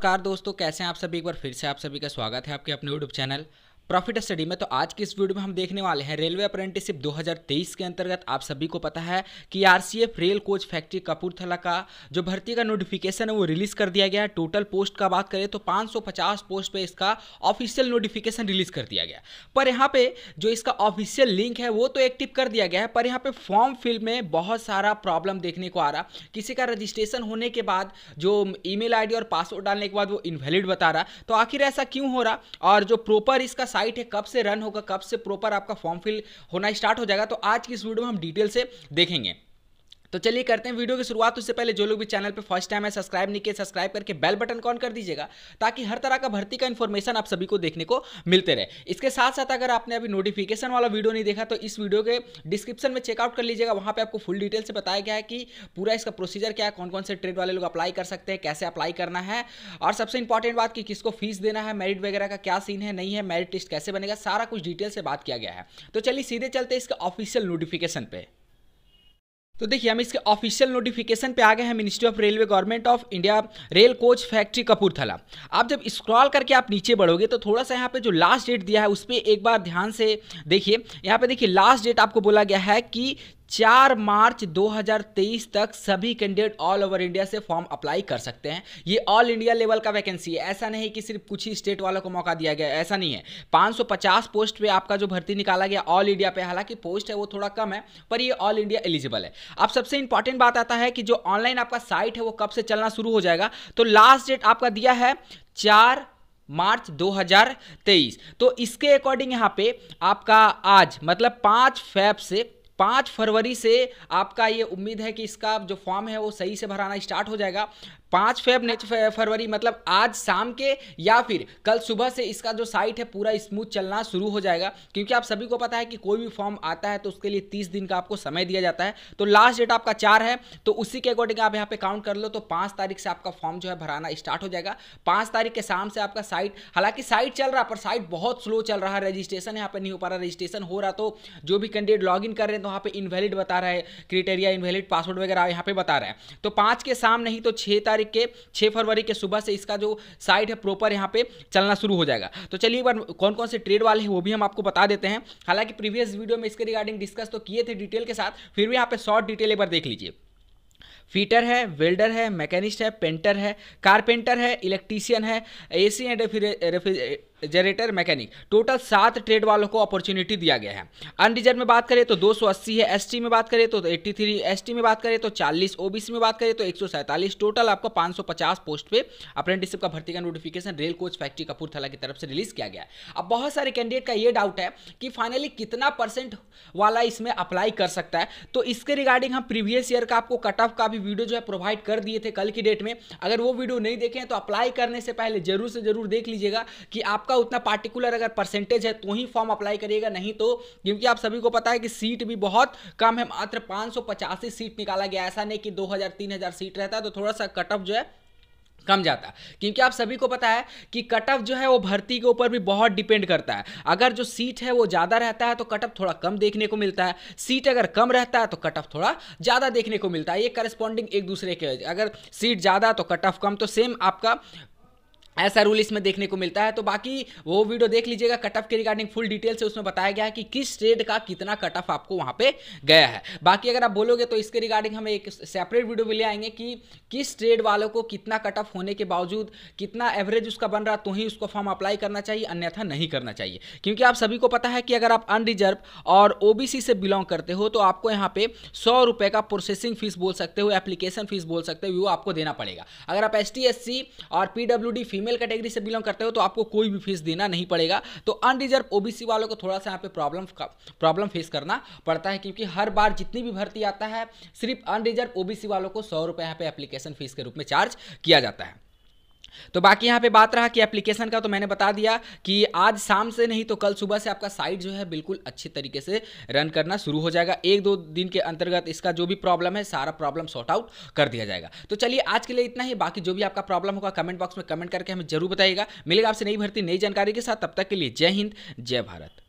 नमस्कार दोस्तों कैसे हैं आप सभी एक बार फिर से आप सभी का स्वागत है आपके अपने यूट्यूब चैनल प्रॉफिट स्टडी में तो आज की इस वीडियो में हम देखने वाले हैं रेलवे अप्रेंटिसिप 2023 के अंतर्गत आप सभी को पता है कि RCF rail coach factory Kapurthala का जो भर्ती का नोटिफिकेशन है वो रिलीज कर दिया गया है टोटल पोस्ट का बात करें तो 550 पोस्ट पे इसका ऑफिशियल नोटिफिकेशन रिलीज कर दिया गया पर यहाँ पे जो इसका ऑफिशियल लिंक है वो तो एक्टिव कर दिया गया है पर यहाँ पे फॉर्म तो फिल में बहुत सारा प्रॉब्लम देखने को आ रहा किसी का रजिस्ट्रेशन होने के बाद जो ईमेल मेल और पासवर्ड डालने के बाद वो इनवेलिड बता रहा तो आखिर ऐसा क्यों हो रहा और जो प्रॉपर इसका साइट है कब से रन होगा कब से प्रॉपर आपका फॉर्म फिल होना स्टार्ट हो जाएगा तो आज की इस वीडियो में हम डिटेल से देखेंगे तो चलिए करते हैं वीडियो की शुरुआत उससे पहले जो लोग भी चैनल पर फर्स्ट टाइम है सब्सक्राइब नहीं किए सब्सक्राइब करके बेल बटन ऑन कर दीजिएगा ताकि हर तरह का भर्ती का इन्फॉर्मेशन आप सभी को देखने को मिलते रहे इसके साथ साथ अगर आपने अभी नोटिफिकेशन वाला वीडियो नहीं देखा तो इस वीडियो के डिस्क्रिप्शन में चेकआउट कर लीजिएगा वहाँ पर आपको फुल डिटेल से बताया गया है कि पूरा इसका प्रोसीजर क्या है कौन कौन से ट्रेड वाले लोग अप्लाई कर सकते हैं कैसे अप्लाई करना है और सबसे इंपॉर्टेंट बात कि किसको फीस देना है मेरिट वगैरह का क्या सीन है नहीं है मेरिट लिस्ट कैसे बनेगा सारा कुछ डिटेल से बात किया गया है तो चलिए सीधे चलते इसके ऑफिशियल नोटिफिकेशन पे तो देखिए हम इसके ऑफिशियल नोटिफिकेशन पे आ गए हैं ministry of railway government of India rail coach factory Kapurthala आप जब स्क्रॉल करके आप नीचे बढ़ोगे तो थोड़ा सा यहाँ पे जो लास्ट डेट दिया है उस पर एक बार ध्यान से देखिए यहाँ पे देखिए लास्ट डेट आपको बोला गया है कि चार मार्च 2023 तक सभी कैंडिडेट ऑल ओवर इंडिया से फॉर्म अप्लाई कर सकते हैं ये ऑल इंडिया लेवल का वैकेंसी है ऐसा नहीं कि सिर्फ कुछ ही स्टेट वालों को मौका दिया गया ऐसा नहीं है 550 पोस्ट पे आपका जो भर्ती निकाला गया ऑल इंडिया पे हालांकि पोस्ट है वो थोड़ा कम है पर ये ऑल इंडिया एलिजिबल है अब सबसे इंपॉर्टेंट बात आता है कि जो ऑनलाइन आपका साइट है वो कब से चलना शुरू हो जाएगा तो लास्ट डेट आपका दिया है चार मार्च 2023 तो इसके अकॉर्डिंग यहाँ पे आपका आज मतलब पाँच फैब से पाँच फरवरी से आपका ये उम्मीद है कि इसका जो फॉर्म है वो सही से भराना स्टार्ट हो जाएगा पाँच फेब नेक्स्ट फरवरी मतलब आज शाम के या फिर कल सुबह से इसका जो साइट है पूरा स्मूथ चलना शुरू हो जाएगा क्योंकि आप सभी को पता है कि कोई भी फॉर्म आता है तो उसके लिए तीस दिन का आपको समय दिया जाता है तो लास्ट डेट आपका चार है तो उसी के अकॉर्डिंग आप यहाँ पे काउंट कर लो तो पाँच तारीख से आपका फॉर्म जो है भराना स्टार्ट हो जाएगा पाँच तारीख के शाम से आपका साइट हालांकि साइट चल रहा पर साइट बहुत स्लो चल रहा है रजिस्ट्रेशन यहाँ पर नहीं हो पा रहा रजिस्ट्रेशन हो रहा तो जो भी कैंडिडेट लॉग कर रहे हैं तो वहाँ पे इनवैलिड बता रहा है क्रिटेरिया इनवैलिड पासवर्ड वगैरह यहाँ पे बता रहा है तो पाँच के शाम नहीं तो छः तारीख के छः फरवरी के सुबह से इसका जो साइट है प्रॉपर यहाँ पे चलना शुरू हो जाएगा तो चलिए एक बार कौन कौन से ट्रेड वाले हैं वो भी हम आपको बता देते हैं हालांकि प्रीवियस वीडियो में इसके रिगार्डिंग डिस्कस तो किए थे डिटेल के साथ फिर भी यहाँ पे शॉर्ट डिटेल एक बार देख लीजिए फीटर है वेल्डर है मैकेनिस्ट है पेंटर है कारपेंटर है इलेक्ट्रीशियन है AC and generator mechanic total सात ट्रेड वालों को अपॉर्चुनिटी दिया गया है अनरिजर्व में बात करें तो 280 है एसटी में बात करें तो 83 एसटी में बात करें तो 40 ओबीसी में बात करें तो 147 टोटल आपका 550 पोस्ट पे अप्रेंटिसशिप का भर्ती का notification rail coach factory Kapurthala की तरफ से रिलीज किया गया अब बहुत सारे कैंडिडेट का ये डाउट है कि फाइनली कितना परसेंट वाला इसमें अप्लाई कर सकता है तो इसके रिगार्डिंग हम प्रीवियस ईयर का आपको कट ऑफ का भी वीडियो जो है प्रोवाइड कर दिए थे कल की डेट में अगर वो वीडियो नहीं देखें तो अप्लाई करने से पहले जरूर से जरूर देख लीजिएगा कि आप आपका उतना पार्टिकुलर अगर परसेंटेज है तो ही फॉर्म अप्लाई करिएगा नहीं तो क्योंकि आप सभी को पता है कि सीट भी बहुत कम है मात्र पाँच सीट निकाला गया ऐसा नहीं कि दो हज़ार सीट रहता है तो थोड़ा सा कट ऑफ जो है कम जाता क्योंकि आप सभी को पता है कि कट ऑफ जो है वो भर्ती के ऊपर भी बहुत डिपेंड करता है अगर जो सीट है वो ज़्यादा रहता है तो कट ऑफ थोड़ा कम देखने को मिलता है सीट अगर कम रहता है तो कट ऑफ थोड़ा ज़्यादा देखने को मिलता है ये करस्पॉन्डिंग एक दूसरे के अगर सीट ज़्यादा तो कट ऑफ कम तो सेम आपका ऐसा रूल इसमें देखने को मिलता है तो बाकी वो वीडियो देख लीजिएगा कट ऑफ के रिगार्डिंग फुल डिटेल से उसमें बताया गया है कि किस ट्रेड का कितना कट ऑफ आपको वहां पे गया है बाकी अगर आप बोलोगे तो इसके रिगार्डिंग हम एक सेपरेट वीडियो भी ले आएंगे कि किस ट्रेड वालों को कितना कट ऑफ होने के बावजूद कितना एवरेज उसका बन रहा तो ही उसको फॉर्म अप्लाई करना चाहिए अन्यथा नहीं करना चाहिए क्योंकि आप सभी को पता है कि अगर आप अनरिजर्व और ओबीसी से बिलोंग करते हो तो आपको यहाँ पे सौ का प्रोसेसिंग फीस बोल सकते हो एप्लीकेशन फीस बोल सकते हो वो आपको देना पड़ेगा अगर आप एस और पीडब्ल्यू फीमेल फीमेल कैटेगरी से बिलोंग करते हो तो आपको कोई भी फीस देना नहीं पड़ेगा तो अनरिजर्व ओबीसी वालों को थोड़ा सा यहाँ पे प्रॉब्लम प्रॉब्लम फेस करना पड़ता है क्योंकि हर बार जितनी भी भर्ती आता है सिर्फ अनरिजर्व ओबीसी वालों को सौ रुपये यहाँ पे एप्लीकेशन फीस के रूप में चार्ज किया जाता है तो बाकी यहाँ पे बात रहा कि एप्लीकेशन का तो मैंने बता दिया कि आज शाम से नहीं तो कल सुबह से आपका साइट जो है बिल्कुल अच्छी तरीके से रन करना शुरू हो जाएगा एक दो दिन के अंतर्गत इसका जो भी प्रॉब्लम है सारा प्रॉब्लम सॉर्ट आउट कर दिया जाएगा तो चलिए आज के लिए इतना ही बाकी जो भी आपका प्रॉब्लम होगा कमेंट बॉक्स में कमेंट करके हमें जरूर बताइएगा मिलेगा आपसे नई भर्ती नई जानकारी के साथ तब तक के लिए जय हिंद जय भारत